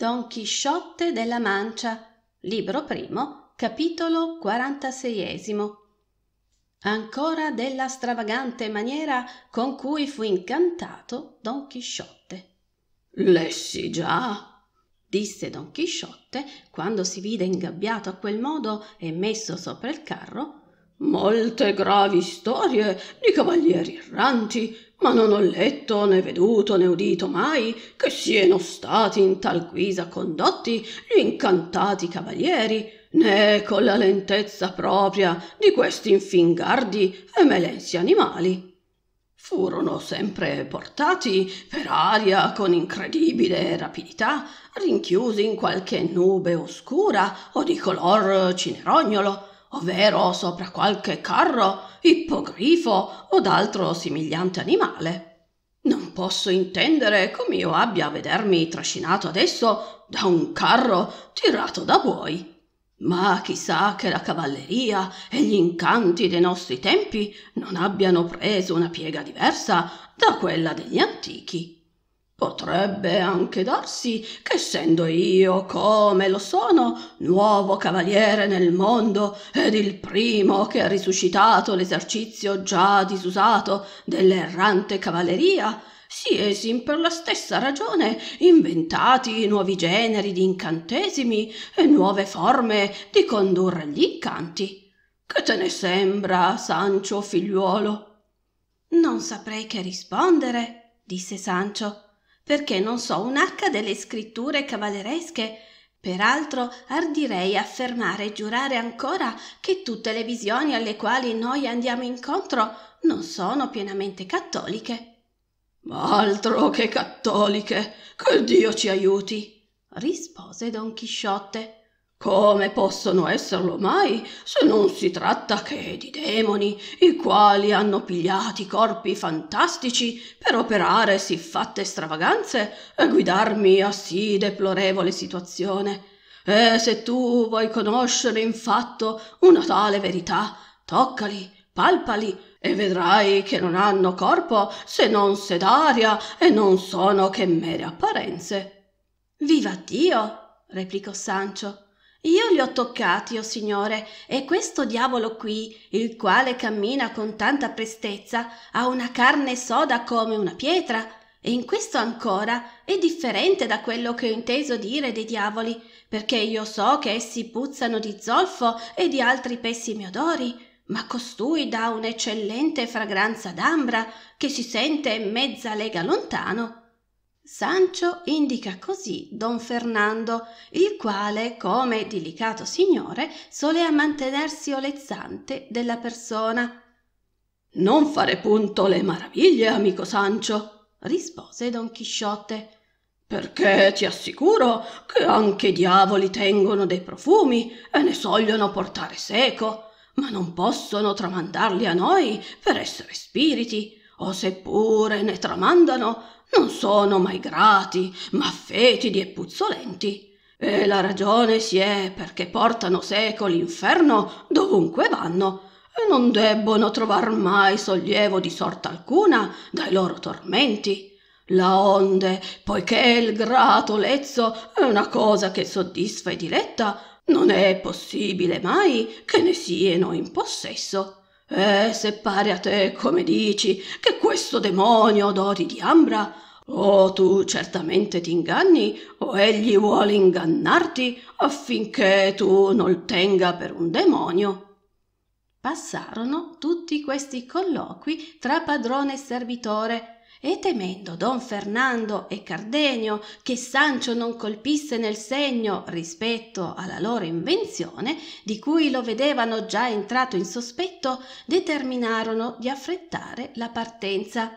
don chisciotte della mancia libro primo capitolo quarantaseiesimo ancora della stravagante maniera con cui fu incantato don chisciotte lessi già disse don chisciotte quando si vide ingabbiato a quel modo e messo sopra il carro molte gravi storie di cavalieri erranti, ma non ho letto né veduto né udito mai che sieno stati in tal guisa condotti gli incantati cavalieri, né con la lentezza propria di questi infingardi e melensi animali. Furono sempre portati per aria con incredibile rapidità, rinchiusi in qualche nube oscura o di color cinerognolo, ovvero sopra qualche carro, ippogrifo o d'altro somigliante animale. Non posso intendere come io abbia a vedermi trascinato adesso da un carro tirato da buoi. Ma chissà che la cavalleria e gli incanti dei nostri tempi non abbiano preso una piega diversa da quella degli antichi potrebbe anche darsi che essendo io come lo sono nuovo cavaliere nel mondo ed il primo che ha risuscitato l'esercizio già disusato dell'errante cavalleria si esin per la stessa ragione inventati nuovi generi di incantesimi e nuove forme di condurre gli incanti che te ne sembra sancio figliuolo non saprei che rispondere disse sancio perché non so un h delle scritture cavalleresche Peraltro ardirei affermare e giurare ancora che tutte le visioni alle quali noi andiamo incontro non sono pienamente cattoliche. Altro che cattoliche, che Dio ci aiuti, rispose Don Chisciotte come possono esserlo mai se non si tratta che di demoni i quali hanno pigliati corpi fantastici per operare siffatte stravaganze e guidarmi a sì deplorevole situazione e se tu vuoi conoscere in fatto una tale verità toccali palpali e vedrai che non hanno corpo se non sedaria e non sono che mere apparenze viva dio replicò sancio io li ho toccati o oh signore e questo diavolo qui il quale cammina con tanta prestezza ha una carne soda come una pietra e in questo ancora è differente da quello che ho inteso dire dei diavoli perché io so che essi puzzano di zolfo e di altri pessimi odori ma costui dà un'eccellente fragranza d'ambra che si sente mezza lega lontano sancio indica così don fernando il quale come dilicato signore solea mantenersi olezzante della persona non fare punto le maraviglie amico sancio rispose don chisciotte perché ti assicuro che anche i diavoli tengono dei profumi e ne sogliono portare seco ma non possono tramandarli a noi per essere spiriti o se pure ne tramandano non sono mai grati ma fetidi e puzzolenti e la ragione si è perché portano seco l'inferno dovunque vanno e non debbono trovar mai sollievo di sorta alcuna dai loro tormenti laonde poiché il grato lezzo è una cosa che soddisfa e diletta non è possibile mai che ne sieno in possesso e eh, se pare a te come dici che questo demonio doti di ambra o tu certamente t'inganni o egli vuole ingannarti affinché tu non tenga per un demonio passarono tutti questi colloqui tra padrone e servitore e temendo don fernando e cardenio che sancio non colpisse nel segno rispetto alla loro invenzione di cui lo vedevano già entrato in sospetto determinarono di affrettare la partenza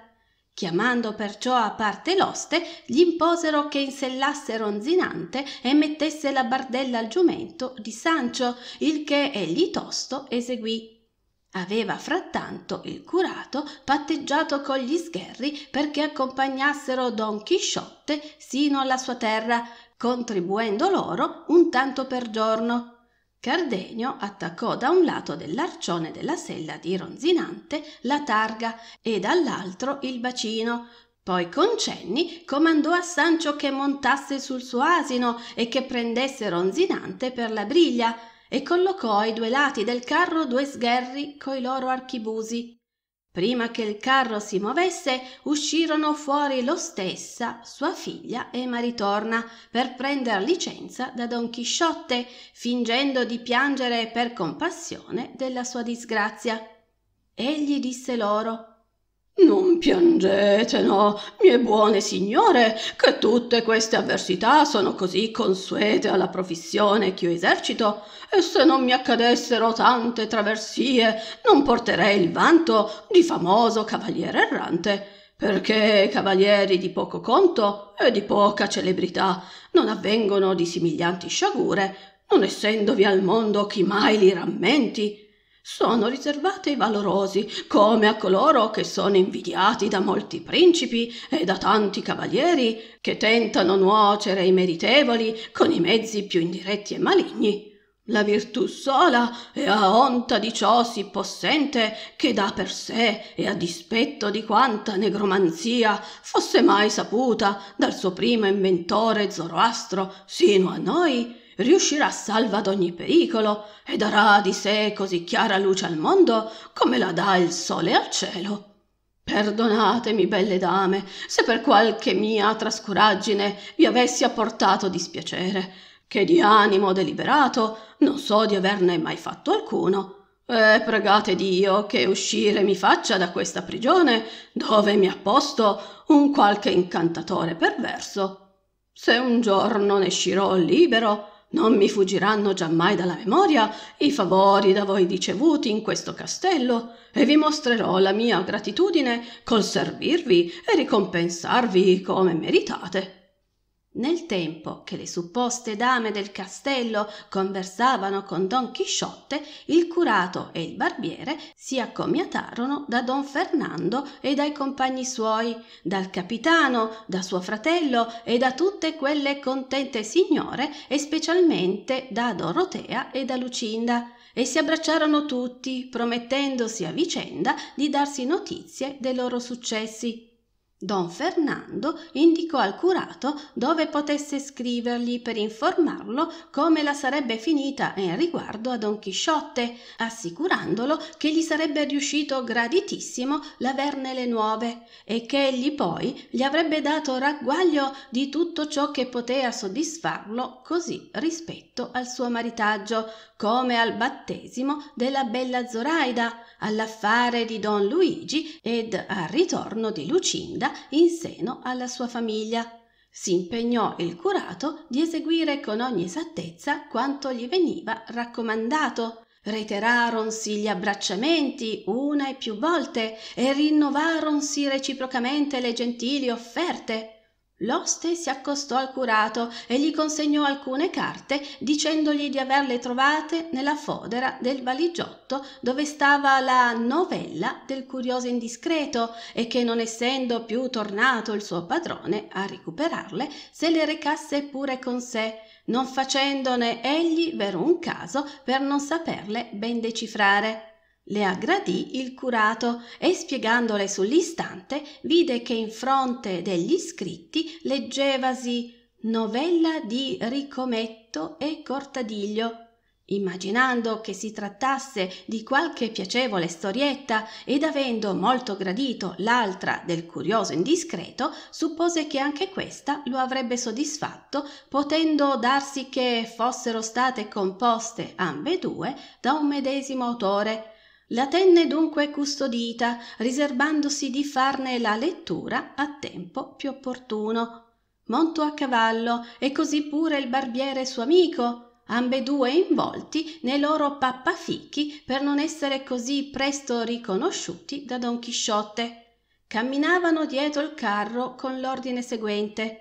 chiamando perciò a parte l'oste gli imposero che insellasse ronzinante e mettesse la bardella al giumento di sancio il che egli tosto eseguì aveva frattanto il curato patteggiato con gli sgherri perché accompagnassero don chisciotte sino alla sua terra contribuendo loro un tanto per giorno Cardenio attaccò da un lato dell'arcione della sella di Ronzinante la targa e dall'altro il bacino, poi con cenni comandò a Sancio che montasse sul suo asino e che prendesse Ronzinante per la briglia e collocò ai due lati del carro due sgherri coi loro archibusi. Prima che il carro si movesse, uscirono fuori lo stessa, sua figlia e Maritorna per prender licenza da Don Chisciotte, fingendo di piangere per compassione della sua disgrazia. Egli disse loro non piangete, cioè no, mie buone signore, che tutte queste avversità sono così consuete alla professione ch'io esercito, e se non mi accadessero tante traversie, non porterei il vanto di famoso cavaliere errante, perché cavalieri di poco conto e di poca celebrità non avvengono di simiglianti sciagure, non essendovi al mondo chi mai li rammenti, sono riservate ai valorosi, come a coloro che sono invidiati da molti principi e da tanti cavalieri, che tentano nuocere i meritevoli con i mezzi più indiretti e maligni. La virtù sola è a onta di ciò sì possente che dà per sé e a dispetto di quanta negromanzia fosse mai saputa dal suo primo inventore Zoroastro sino a noi, riuscirà salva ad ogni pericolo e darà di sé così chiara luce al mondo come la dà il sole al cielo. Perdonatemi, belle dame, se per qualche mia trascuraggine vi avessi apportato dispiacere, che di animo deliberato non so di averne mai fatto alcuno. E pregate Dio che uscire mi faccia da questa prigione dove mi ha posto un qualche incantatore perverso. Se un giorno ne uscirò libero, non mi fuggiranno giammai dalla memoria i favori da voi ricevuti in questo castello e vi mostrerò la mia gratitudine col servirvi e ricompensarvi come meritate nel tempo che le supposte dame del castello conversavano con don chisciotte il curato e il barbiere si accomiatarono da don fernando e dai compagni suoi dal capitano da suo fratello e da tutte quelle contente signore e specialmente da dorotea e da lucinda e si abbracciarono tutti promettendosi a vicenda di darsi notizie de loro successi don fernando indicò al curato dove potesse scrivergli per informarlo come la sarebbe finita in riguardo a don chisciotte assicurandolo che gli sarebbe riuscito graditissimo l'averne le nuove e che egli poi gli avrebbe dato ragguaglio di tutto ciò che potea soddisfarlo così rispetto al suo maritaggio come al battesimo della bella zoraida all'affare di don luigi ed al ritorno di lucinda in seno alla sua famiglia s'impegnò il curato di eseguire con ogni esattezza quanto gli veniva raccomandato reiteraronsi gli abbracciamenti una e più volte e rinnovaronsi reciprocamente le gentili offerte L'oste si accostò al curato e gli consegnò alcune carte, dicendogli di averle trovate nella fodera del valigiotto dove stava la novella del curioso indiscreto e che non essendo più tornato il suo padrone a recuperarle, se le recasse pure con sé, non facendone egli vero un caso per non saperle ben decifrare le aggradì il curato e spiegandole sull'istante vide che in fronte degli scritti leggevasi novella di ricometto e cortadiglio immaginando che si trattasse di qualche piacevole storietta ed avendo molto gradito l'altra del curioso indiscreto suppose che anche questa lo avrebbe soddisfatto potendo darsi che fossero state composte ambedue da un medesimo autore la tenne dunque custodita, riserbandosi di farne la lettura a tempo più opportuno. Monto a cavallo e così pure il barbiere suo amico, ambedue involti nei loro pappaficchi per non essere così presto riconosciuti da Don Chisciotte. Camminavano dietro il carro con l'ordine seguente.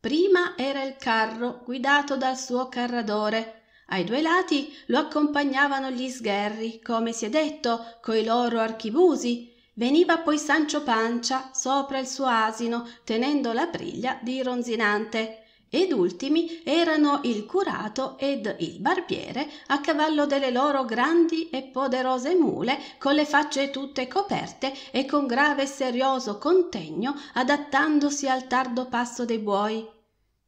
Prima era il carro guidato dal suo carradore, ai due lati lo accompagnavano gli sgherri come si è detto coi loro archibusi veniva poi sancio pancia sopra il suo asino tenendo la briglia di ronzinante ed ultimi erano il curato ed il barbiere a cavallo delle loro grandi e poderose mule con le facce tutte coperte e con grave e serioso contegno adattandosi al tardo passo dei buoi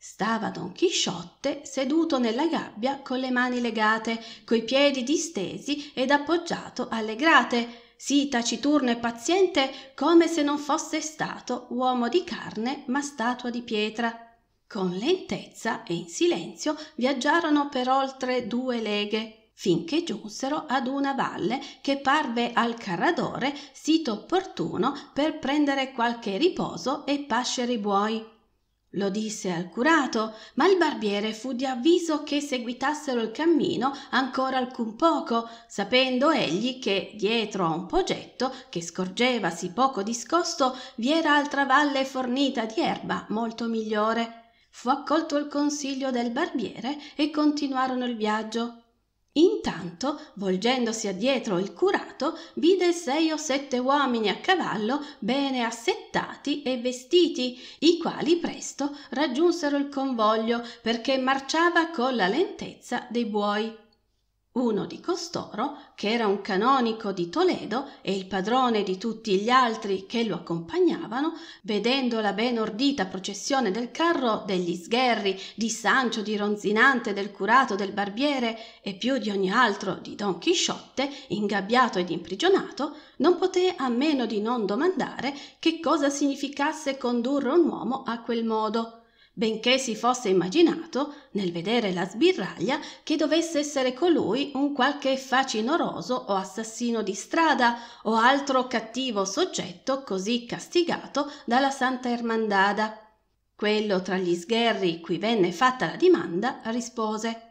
stava don chisciotte seduto nella gabbia con le mani legate coi piedi distesi ed appoggiato alle grate sì taciturno e paziente come se non fosse stato uomo di carne ma statua di pietra con lentezza e in silenzio viaggiarono per oltre due leghe finché giunsero ad una valle che parve al carradore sito opportuno per prendere qualche riposo e pascere i buoi lo disse al curato ma il barbiere fu di avviso che seguitassero il cammino ancora alcun poco sapendo egli che dietro a un poggetto che scorgevasi poco discosto vi era altra valle fornita di erba molto migliore fu accolto il consiglio del barbiere e continuarono il viaggio intanto volgendosi addietro il curato vide sei o sette uomini a cavallo bene assettati e vestiti i quali presto raggiunsero il convoglio perché marciava con la lentezza de buoi uno di costoro che era un canonico di toledo e il padrone di tutti gli altri che lo accompagnavano vedendo la ben ordita processione del carro degli sgherri di sancio di ronzinante del curato del barbiere e più di ogni altro di don chisciotte ingabbiato ed imprigionato non poté a meno di non domandare che cosa significasse condurre un uomo a quel modo benché si fosse immaginato nel vedere la sbirraglia che dovesse essere colui un qualche facinoroso o assassino di strada o altro cattivo soggetto così castigato dalla santa ermandada quello tra gli sgherri cui venne fatta la dimanda rispose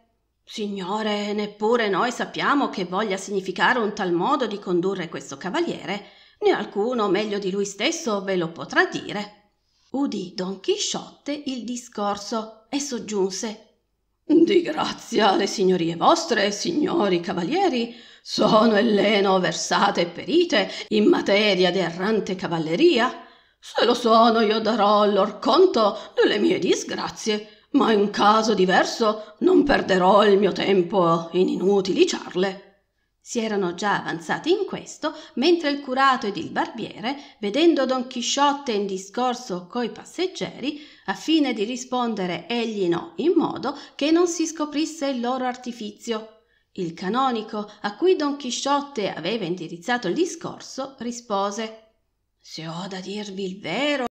Signore, neppure noi sappiamo che voglia significare un tal modo di condurre questo cavaliere, né alcuno meglio di lui stesso ve lo potrà dire udì don chisciotte il discorso e soggiunse di grazia le signorie vostre signori cavalieri sono elleno versate e perite in materia di errante cavalleria se lo sono io darò lor conto delle mie disgrazie ma in caso diverso non perderò il mio tempo in inutili ciarle si erano già avanzati in questo mentre il curato ed il barbiere vedendo don chisciotte in discorso coi passeggeri a fine di rispondere egli no in modo che non si scoprisse il loro artifizio il canonico a cui don chisciotte aveva indirizzato il discorso rispose se ho da dirvi il vero